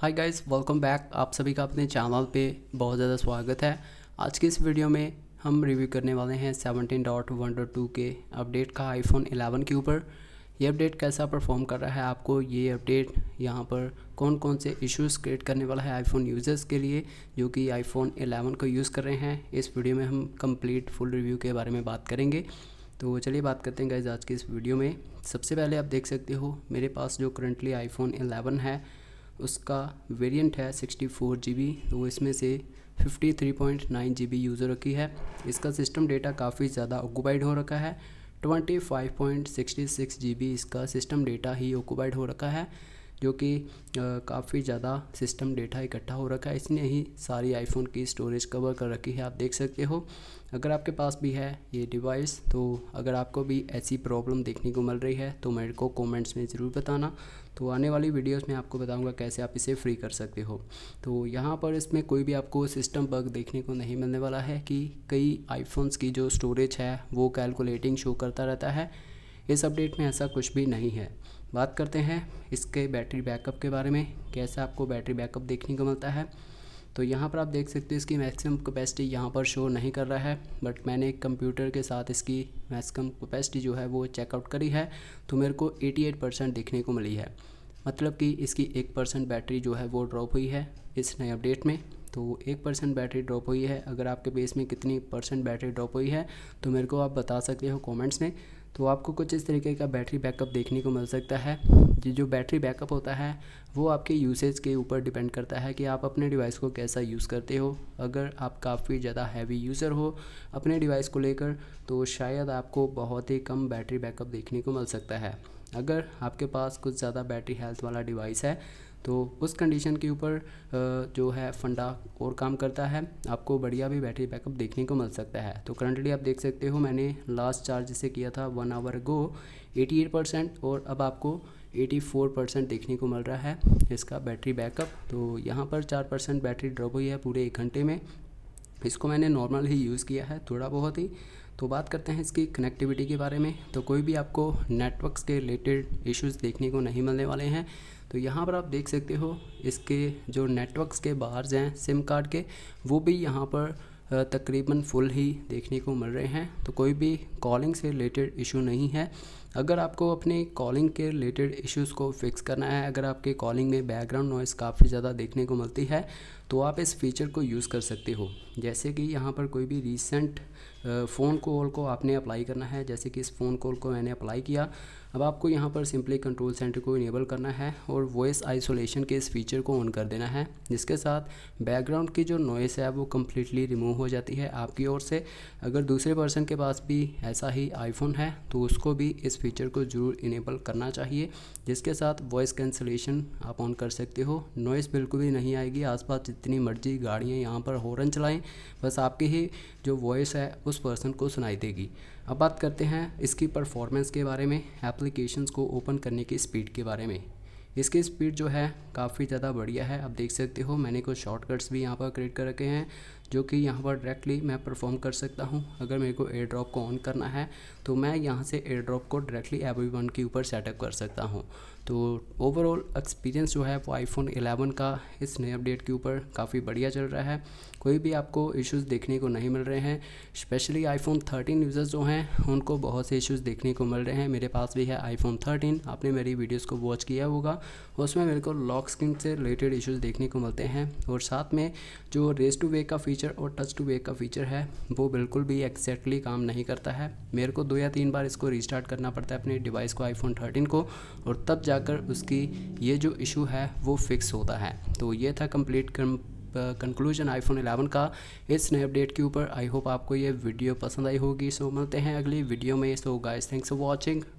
hi guys welcome back आप सभी का अपने चैनल पे बहुत ज़्यादा स्वागत है आज के इस वीडियो में हम रिव्यू करने वाले हैं seventeen dot dot one two के अपडेट का आईफोन एलेवन के ऊपर ये अपडेट कैसा परफॉर्म कर रहा है आपको ये अपडेट यहाँ पर कौन कौन से इश्यूज क्रिएट करने वाला है आईफोन यूज़र्स के लिए जो कि आईफोन एलेवन को यूज़ कर रहे हैं इस वीडियो में हम कम्प्लीट फुल रिव्यू के बारे में बात करेंगे तो चलिए बात करते हैं गाइज आज की इस वीडियो में सबसे पहले आप देख सकते हो मेरे पास जो करंटली आईफोन एलेवन है उसका वेरिएंट है सिक्सटी फोर जी बी वो इसमें से fifty three point nine G B user रखी है इसका सिस्टम डेटा काफ़ी ज़्यादा ऑक्यूपाइड हो रखा है twenty five point sixty six G B इसका सिस्टम डेटा ही ऑक्यूपाइड हो रखा है जो कि काफ़ी ज़्यादा सिस्टम डेटा इकट्ठा हो रखा है इसने ही सारी आईफोन की स्टोरेज कवर कर रखी है आप देख सकते हो अगर आपके पास भी है ये डिवाइस तो अगर आपको भी ऐसी प्रॉब्लम देखने को मिल रही है तो मेरे को कमेंट्स में ज़रूर बताना तो आने वाली वीडियोस में आपको बताऊंगा कैसे आप इसे फ्री कर सकते हो तो यहाँ पर इसमें कोई भी आपको सिस्टम बग देखने को नहीं मिलने वाला है कि कई आईफोन्स की जो स्टोरेज है वो कैलकुलेटिंग शो करता रहता है इस अपडेट में ऐसा कुछ भी नहीं है बात करते हैं इसके बैटरी बैकअप के बारे में कैसे आपको बैटरी बैकअप देखने को मिलता है तो यहाँ पर आप देख सकते हो इसकी मैक्सिमम कैपेसिटी यहाँ पर शो नहीं कर रहा है बट मैंने कंप्यूटर के साथ इसकी मैक्सिमम कैपेसिटी जो है वो चेकआउट करी है तो मेरे को 88 परसेंट देखने को मिली है मतलब कि इसकी एक परसेंट बैटरी जो है वो ड्रॉप हुई है इस नए अपडेट में तो एक परसेंट बैटरी ड्रॉप हुई है अगर आपके बेस में कितनी परसेंट बैटरी ड्रॉप हुई है तो मेरे को आप बता सकते हो कॉमेंट्स में तो आपको कुछ इस तरीके का बैटरी बैकअप देखने को मिल सकता है जो बैटरी बैकअप होता है वो आपके यूसेज के ऊपर डिपेंड करता है कि आप अपने डिवाइस को कैसा यूज़ करते हो अगर आप काफ़ी ज़्यादा हैवी यूज़र हो अपने डिवाइस को लेकर तो शायद आपको बहुत ही कम बैटरी बैकअप देखने को मिल सकता है अगर आपके पास कुछ ज़्यादा बैटरी हेल्थ वाला डिवाइस है तो उस कंडीशन के ऊपर जो है फंडा और काम करता है आपको बढ़िया भी बैटरी बैकअप देखने को मिल सकता है तो करंटली आप देख सकते हो मैंने लास्ट चार्ज इसे किया था वन आवर गो 88 परसेंट और अब आपको 84 परसेंट देखने को मिल रहा है इसका बैटरी बैकअप तो यहाँ पर चार परसेंट बैटरी ड्रॉप हुई है पूरे एक घंटे में इसको मैंने नॉर्मल ही यूज़ किया है थोड़ा बहुत ही तो बात करते हैं इसकी कनेक्टिविटी के बारे में तो कोई भी आपको नेटवर्क्स के रिलेटेड इश्यूज़ देखने को नहीं मिलने वाले हैं तो यहाँ पर आप देख सकते हो इसके जो नेटवर्क्स के बाहर हैं सिम कार्ड के वो भी यहाँ पर तकरीबन फुल ही देखने को मिल रहे हैं तो कोई भी कॉलिंग से रिलेटेड इशू नहीं है अगर आपको अपने कॉलिंग के रिलेटेड इश्यूज़ को फिक्स करना है अगर आपके कॉलिंग में बैकग्राउंड नॉइस काफ़ी ज़्यादा देखने को मिलती है तो आप इस फीचर को यूज़ कर सकते हो जैसे कि यहाँ पर कोई भी रिसेंट फ़ोन कॉल को आपने अप्लाई करना है जैसे कि इस फ़ोन कॉल को मैंने अप्लाई किया अब आपको यहाँ पर सिंपली कंट्रोल सेंटर को इनेबल करना है और वॉइस आइसोलेशन के इस फीचर को ऑन कर देना है जिसके साथ बैकग्राउंड की जो नॉइस है वो कम्प्लीटली रिमूव हो जाती है आपकी ओर से अगर दूसरे पर्सन के पास भी ऐसा ही आईफोन है तो उसको भी इस फीचर को जरूर इनेबल करना चाहिए जिसके साथ वॉइस कैंसलेशन आप ऑन कर सकते हो नॉइस बिल्कुल भी नहीं आएगी आसपास जितनी मर्जी गाड़ियाँ यहाँ पर हॉर्न चलाएँ बस आपकी ही जो वॉइस है उस पर्सन को सुनाई देगी अब बात करते हैं इसकी परफॉर्मेंस के बारे में एप्लीकेशंस को ओपन करने की स्पीड के बारे में इसकी स्पीड जो है काफ़ी ज़्यादा बढ़िया है आप देख सकते हो मैंने कुछ शॉर्टकट्स भी यहाँ पर क्रिएट कर रखे हैं जो कि यहाँ पर डायरेक्टली मैं परफॉर्म कर सकता हूँ अगर मेरे को एयर ड्रॉप को ऑन करना है तो मैं यहाँ से एयर ड्रॉप को डायरेक्टली एवी वन के ऊपर सेटअप कर सकता हूँ तो ओवरऑल एक्सपीरियंस जो है वो आईफोन 11 का इस नए अपडेट के ऊपर काफ़ी बढ़िया चल रहा है कोई भी आपको इश्यूज़ देखने को नहीं मिल रहे हैं स्पेशली आईफोन 13 यूज़र्स जो हैं उनको बहुत से इश्यूज़ देखने को मिल रहे हैं मेरे पास भी है आईफोन 13 आपने मेरी वीडियोस को वॉच किया होगा उसमें मेरे को लॉक स्क्रीन से रिलेटेड इशूज़ देखने को मिलते हैं और साथ में जो रेस टू वे का फीचर फीचर और टच टू वेक का फीचर है वो बिल्कुल भी एक्जैक्टली काम नहीं करता है मेरे को दो या तीन बार इसको रिस्टार्ट करना पड़ता है अपने डिवाइस को आईफोन 13 को और तब जाकर उसकी ये जो इशू है वो फिक्स होता है तो ये था कम्प्लीट कंक्लूजन आईफोन 11 का इस नए अपडेट के ऊपर आई होप आपको ये वीडियो पसंद आई होगी सो मिलते हैं अगली वीडियो में so guys thanks for watching